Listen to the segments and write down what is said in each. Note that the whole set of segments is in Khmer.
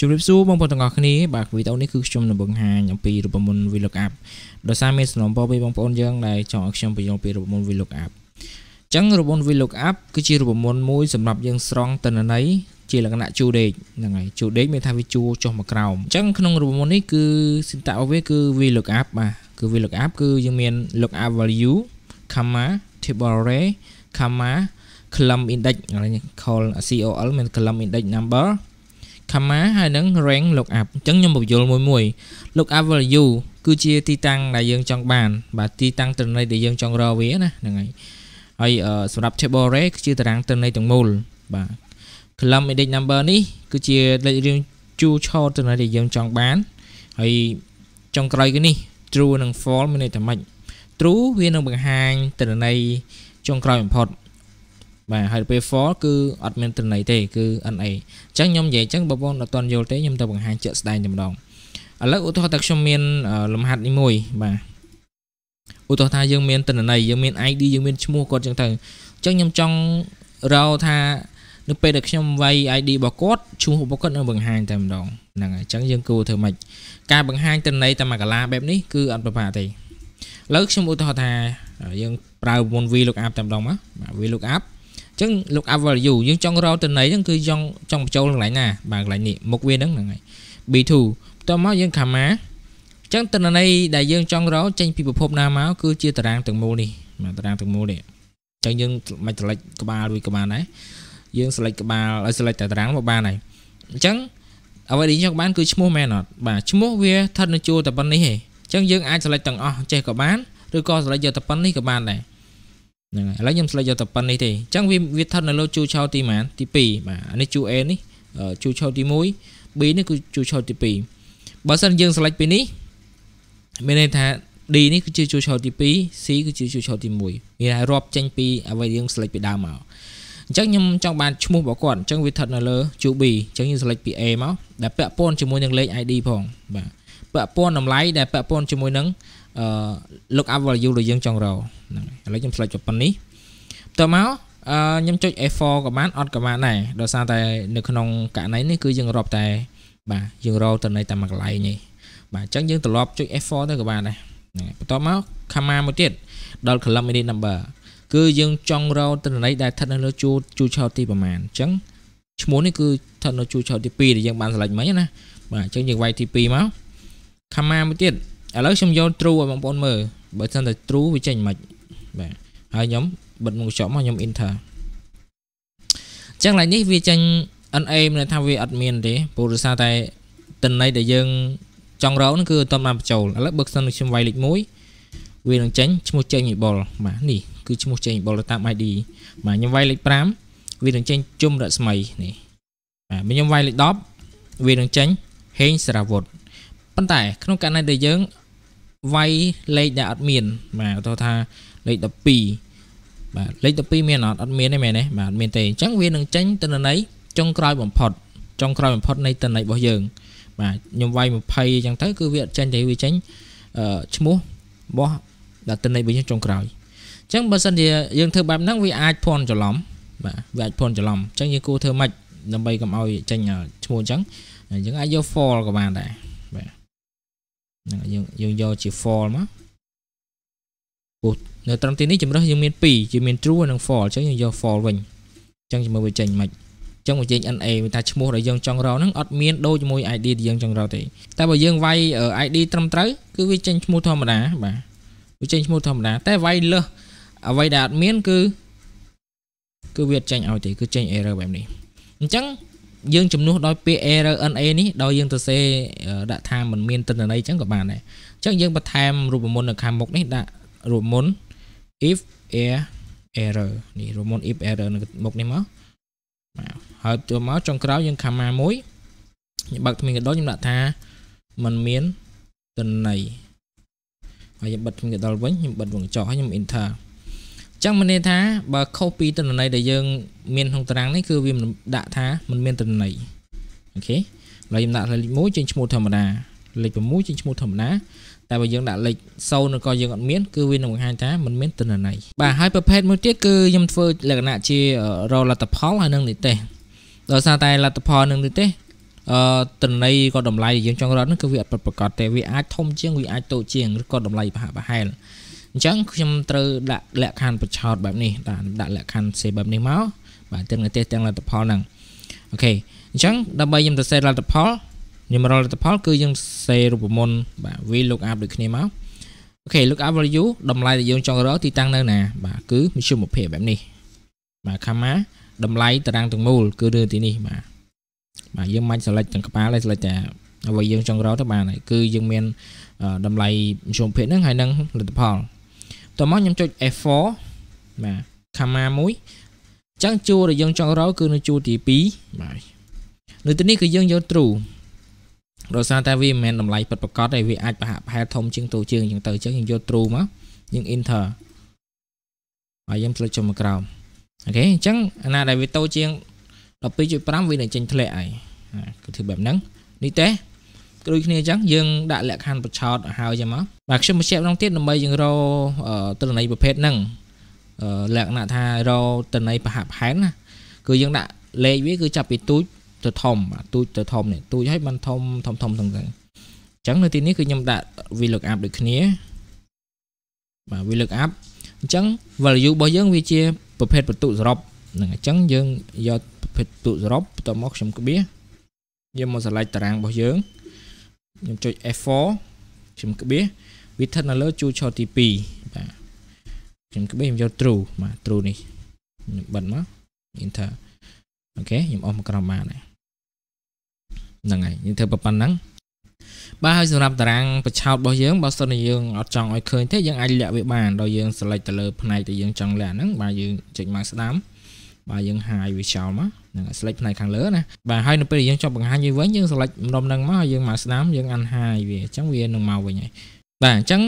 ជម្រាបសួរបងប្អូនទាំងអស់គ្នាបាទវីដេអូនេះគឺខ្ញុំនឹងបង្ហាញអំពីរូបមន្ត VLOOKUP ដោយសារមានសំណពពីបងប្អូនយើងដែលចង់ឲ្យខ្ញុំបញ្យល់ពីរូបមន្ត VLOOKUP អញ្ចឹងរូបមន្ត VLOOKUP គឺជារូបមន្តមួយសម្រាប់យើងស្រង់តនន័យជាលក្ខណៈជួរដេកហ្នឹងហើយជួរដេកមានថាវាជួរចុះមកក្រោមអញ្ចឹងក្នុងរូបមន្តនេះគឺសិនតារបស់វាគឺ VLOOKUP បាទគឺ VLOOKUP គឺយើងមាន lookup value comma table array comma column index ឥឡូវនេះ call col មាន column index number comma ហើយនឹង rank lookup អញ្ចឹងខ្ញុំបញ្យល់មួយមួយ lookup value គឺជាទីតាំងដែលយើងចង់បានបាទទីតាំងទិន្នន័យដែលយើងចង់រកវាណាហ្នឹងហើយហើយសម្រាប់ table array គឺជាតារាងទិន្នន័យទាំងមូលបាទ column index number នេះគឺជាលេខរៀងជួឆោទិន្នន័យដែលយើងចង់បានហើយចុងក្រោយគឺនេះ true និង false មានន័យថាម៉េច true វានឹងបង្ហាញទិន្នន័យចុងក្រោយបំផុតបាទហើយពេល for គឺអត់មានត្រណីទេគឺ NA អញ្ចឹងខ្ញុំនិយាយអញ្ចឹងបងប្អូនអត់ទាន់យល់ទេខ្ញុំទៅបង្ហាញជាក់ស្ដែងតែម្ដងឥឡូវឧទាហរណ៍ថាខ្ញុំមានលំហាត់នេះមួយបាទឧទាហរណ៍ថាយើងមានតនន័យយើងមាន ID យើងមានឈ្មោះគាត់ចឹងទៅអញ្ចឹងខ្ញុំចង់រកថានៅពេលដែលខ្ញុំវាយ ID របស់គាត់ឈ្មោះរបស់គាត់នៅបង្ហាញតែម្ដងហ្នឹងហើយអញ្ចឹងយើងគួរធ្វើម៉េចការបង្ហាញតន័យតាមកាឡាបែបនេះគឺអត់ប្រហែលទេឥឡូវខ្ញុំឧទាហរណ៍ថាយើងប្រើប្រព័ន្ធ VLOOKUP តែម្ដងមកបាទ VLOOKUP អញ្ចឹង look up value យើងចង់រកតន័យហ្នឹងគឺចង់ចង់បញ្ចូលកន្លែងណាបាទកន្លែងនេះមុខវាហ្នឹងហ្នឹងហើយ B2 បន្ទាប់មកយើង comma អញ្ចឹងតន័យដែលយើងចង់រកចេញពីប្រភពណាមកគឺជាតារាងទាំងមូលនេះបាទតារាងទាំងមូលនេះអញ្ចឹងយើងមិនស្លេចក្បាលរួចក៏បានដែរយើងស្លេចក្បាលឲ្យស្លេចតែតារាងមកបានហើយអញ្ចឹងអ្វីដែលយើងចង់បានគឺឈ្មោះមែនអត់បាទឈ្មោះវាស្ថិតនៅជួរតែប៉ុណ្្នេះឯងអញ្ចឹងយើងអាចស្លេចទាំងអស់ចេះក៏បានឬក៏ស្លេចយកតែប៉ុណ្្នេះក៏បានដែរហ្នឹងហើយឥឡូវខ្ញុំស្លេចយកតែប៉ុណ្នេះទេអញ្ចឹងវាវាស្ថិតនៅលើជួរឆោតទីម៉ានទី2បាទអានេះជួរ A នេះជួរឆោតទី1 B នេះគឺជួរឆោតទី2បើសិនយើងស្លេចពីនេះមានន័យថា D នេះគឺជាជួរឆោតទី2 C គឺជាជួរឆោតទី1មានន័យថារាប់ចេញពីអ្វីយើងស្លេចពីដើមមកអញ្ចឹងខ្ញុំចង់បានឈ្មោះរបស់គាត់អញ្ចឹងវាស្ថិតនៅលើជួរ B អញ្ចឹងយើងស្លេចពី A មកដែលពាក់ព័ន្ធជាមួយនឹងលេខ ID ផងបាទពាក់ព័ន្ធតម្លៃដែលពាក់ព័ន្ធជាមួយនឹងអឺ look up value របស់យើងចង់រកហ្នឹងឥឡូវខ្ញុំឆ្លុចទៅប៉ុណ្នេះបន្តមកអឺខ្ញុំចុច F4 ក៏បានអត់ក៏បានដែរដោយសារតែនៅក្នុងករណីនេះគឺយើងរាប់តែបាទយើងរកតម្លៃតែមួយកន្លែងនេះបាទអញ្ចឹងយើងត្រឡប់ចុច F4 ទៅក៏បានដែរបន្តមក comma មួយទៀតដល់ column ID number គឺយើងចង់រកតន័យដែលស្ថិតនៅលើជួរជួរឆោតទីប្រមាណអញ្ចឹងឈ្មោះនេះគឺស្ថិតនៅជួរឆោតទី2ដែលយើងបាន select មិញណាបាទអញ្ចឹងយើងវាយទី2មក comma មួយទៀតឥឡូវខ្ញុំយក true ឲ្យបងប្អូនមើលបើសិនតែ true វាចេញមិនបាទហើយខ្ញុំបិទមុខកញ្ចក់មកខ្ញុំ enter អញ្ចឹងឡើយនេះ វាចេញ unaim នៅថាវា អត់មានទេព្រោះដោយសារតែតន័យដែលយើង ចង់រកហ្នឹងគឺអត់បានបញ្ចូលឥឡូវបើសិនខ្ញុំវាយលេខ1វានឹងចេញឈ្មោះចេញមីបុលបាទនេះគឺឈ្មោះចេញមីបុលតាម ID បាទខ្ញុំវាយលេខ5វានឹងចេញជុំរស្មីនេះបាទខ្ញុំវាយលេខ10វានឹងចេញហេងសារវុធប៉ុន្តែក្នុងករណីដែលយើងវាយលេខដែលអត់មានបាទទៅថាលេខ12បាទលេខ12មានអត់អត់មានទេមែនទេបាទអត់មានទេអញ្ចឹងវានឹងចេញតនន័យចុងក្រោយបំផុតចុងក្រោយបំផុតនៃតន័យរបស់យើងបាទខ្ញុំវាយ20អញ្ចឹងទៅគឺវាអត់ចេញទេវាចេញឈ្មោះរបស់ដល់តន័យរបស់យើងចុងក្រោយអញ្ចឹងបើសិនជាយើងធ្វើបែបហ្នឹងវាអាចភ័ន្តច្រឡំបាទវាអាចភ័ន្តច្រឡំអញ្ចឹងយើងគួរធ្វើម៉េចដើម្បីកុំឲ្យចេញឈ្មោះអញ្ចឹងយើងអាចយក for ក៏បានដែរហ្នឹងយើងយើងយកជា for មកពោះនៅត្រង់ទីនេះជំរើសយើងមាន2ជាមាន true និង for អញ្ចឹងយើងយក for វិញអញ្ចឹងជំរើសវាចេញមិនចឹងបើយើង NA វាថាឈ្មោះដែលយើងចង់រកហ្នឹងអត់មានដូចជាមួយ ID ដែលយើងចង់រកទេតែបើយើងវាយ ID ត្រឹមត្រូវ គឺវាចេញឈ្មោះធម្មតា បាទវាចេញឈ្មោះធម្មតាតែវាយលើសអ្វីដែលអត់មាន គឺគឺវាអត់ចេញឲ្យទេគឺចេញ error បែបនេះអញ្ចឹងយើងជំនួសដោយពាក្យ RNA នេះដោយយើងទៅសេដាក់ថាมันមានទិន្នន័យអញ្ចឹងក៏បានដែរអញ្ចឹងយើងបន្ថែមរូបមន្តនៅខាងមុខនេះដាក់រូបមន្ត if air error នេះរូបមន្ត if error នៅមុខនេះមកបាទហើយចូលមកចុងក្រោយយើង comma មួយខ្ញុំបើកគ្មានកដុលខ្ញុំដាក់ថាมันមានទិន្នន័យហើយខ្ញុំបិទគ្មានកដុលវិញខ្ញុំបិទវងចោះហើយខ្ញុំ enter ចឹងមានន័យថាបើខុសពីទិន្នន័យដែលយើងមានក្នុងតារាងនេះគឺវាដាក់ថាมันមានទិន្នន័យអូខេឡើយខ្ញុំដាក់លេខ1ចេញឈ្មោះធម្មតាលេខ6ចេញឈ្មោះធម្មតាតែបើយើងដាក់លេខ0ឬក៏យើងអត់មានគឺវានឹងបង្ហាញថាมันមានទិន្នន័យបាទហើយប្រភេទមួយទៀតគឺខ្ញុំធ្វើលក្ខណៈជារលទ្ធផលហើយនឹងនិទេសដោយសារតែលទ្ធផលនឹងនិទេសអឺតន័យក៏តម្លៃយើងចង់រត់នោះគឺវាអត់ប្រកបទេវាអាចធំជាងវាអាចតូចជាងឬក៏តម្លៃប្រហាក់ប្រហែលអញ្ចឹងខ្ញុំត្រូវដាក់លក្ខខណ្ឌបញ្ឆោតបែបនេះបាទដាក់លក្ខខណ្ឌសេបែបនេះមកបាទទាំងនិទេសទាំងលទ្ធផលហ្នឹងអូខេអញ្ចឹងដើម្បីខ្ញុំទៅសេលទ្ធផលខ្ញុំរកលទ្ធផល គឺយើងសេរូបមន្តបាទ v look up ដូចគ្នាមកអូខេ look up value តម្លៃដែលយើងចង់រកទីតាំងនៅណា បាទគឺមជ្ឈមភាពបែបនេះបាទខាម៉ាតម្លៃតារាងទាំងមូល គឺនៅទីនេះបាទបាទយើងមិន select ទាំងក្បាលទេ select តែអ្វីយើងចង់រកទៅបានហើយគឺយើងមានតម្លៃមជ្ឈមភាពហ្នឹងហើយនឹងលទ្ធផលតោះមកខ្ញុំចុច F4 បាទខាម៉ាមួយអញ្ចឹងជួរដែលយើងចង់រកគឺនៅជួរទី2បាទនៅទីនេះគឺយើងយក true ដោយសារតែវាមិនមែនតម្លៃពិតប្រាកដទេវាអាចប្រហាក់ប្រហែលធំជាងតូចជាងអញ្ចឹងទៅអញ្ចឹងយើងយក true មកយើង enter ហើយយើងផ្លិចចុចមកក្រោមអូខេអញ្ចឹងអាណាដែលវាតូចជាង12.5វានឹងចេញធ្លាក់ហើយគឺធ្វើបែបហ្នឹងនេះទេដូចគ្នាអញ្ចឹងយើងដាក់លក្ខខណ្ឌបញ្ឆោតឲ្យហើយចាំមកបាទខ្ញុំបញ្ជាក់ម្ដងទៀតដើម្បីយើងរកទិន្នន័យប្រភេទហ្នឹងលក្ខណៈថារកទិន្នន័យប្រហាក់ប្រហែលណាគឺយើងដាក់លេខវា គឺចាប់ពីទូចទៅធំទូចទៅធំនេះទូចឲ្យបានធំ ធំធំទាំងទៅអញ្ចឹងនៅទីនេះគឺខ្ញុំដាក់ VLOOKUP ដូចគ្នាបាទ VLOOKUP អញ្ចឹង value របស់យើងវាជាប្រភេទបន្ទុសរុបហ្នឹងអញ្ចឹងយើងយកប្រភេទបន្ទុសរុបបន្ទាប់មកខ្ញុំក្បៀសយកមក select តារាងរបស់យើងខ្ញុំចុច F4 ខ្ញុំក្បៀសវាស្ថិតនៅលើជួរឆទី2បាទខ្ញុំក្បៀសខ្ញុំយក true បាទ true នេះខ្ញុំបិទមក enter អូខេខ្ញុំអស់មកក្រោមបានហ្នឹងហើយយើងធ្វើប៉ុណ្ណឹងបាទហើយសម្រាប់តារាងប្រឆោតរបស់យើងបើសិនជាយើងអត់ចង់ឲ្យឃើញទេយើងអាចលាក់វាបានដោយយើង select ទៅលើផ្នែកដែលយើងចង់លាក់ហ្នឹងបាទយើងចុចមកស្ដាំបាទយើង high visual មកនឹង select ផ្នែកខាងលើណាបាទហើយនៅពេលយើងចង់បង្ហាញវាវិញយើង select ម្ដុំហ្នឹងមកហើយយើងមកស្ដាំយើង unhigh វាអញ្ចឹងវានឹងមកវិញហើយបាទអញ្ចឹង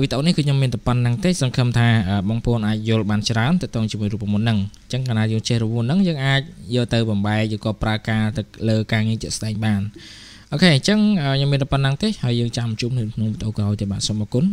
វីដេអូនេះគឺខ្ញុំមានតែប៉ុណ្្នឹងទេសង្ឃឹមថា បងប្អូនអាចយល់បានច្រើនទៅតងជាមួយរូបមន្តហ្នឹងអញ្ចឹងកាលណាយើងចេះរូបមន្តហ្នឹងយើងអាចយកទៅបំបែកឬក៏ប្រើការទៅលើការងារជាក់ស្ដែងបានអូខេអញ្ចឹងខ្ញុំមានតែប៉ុណ្្នឹងទេហើយយើងចាំជួបនៅក្នុងវីដេអូក្រោយទៀតបាទសូមអរគុណ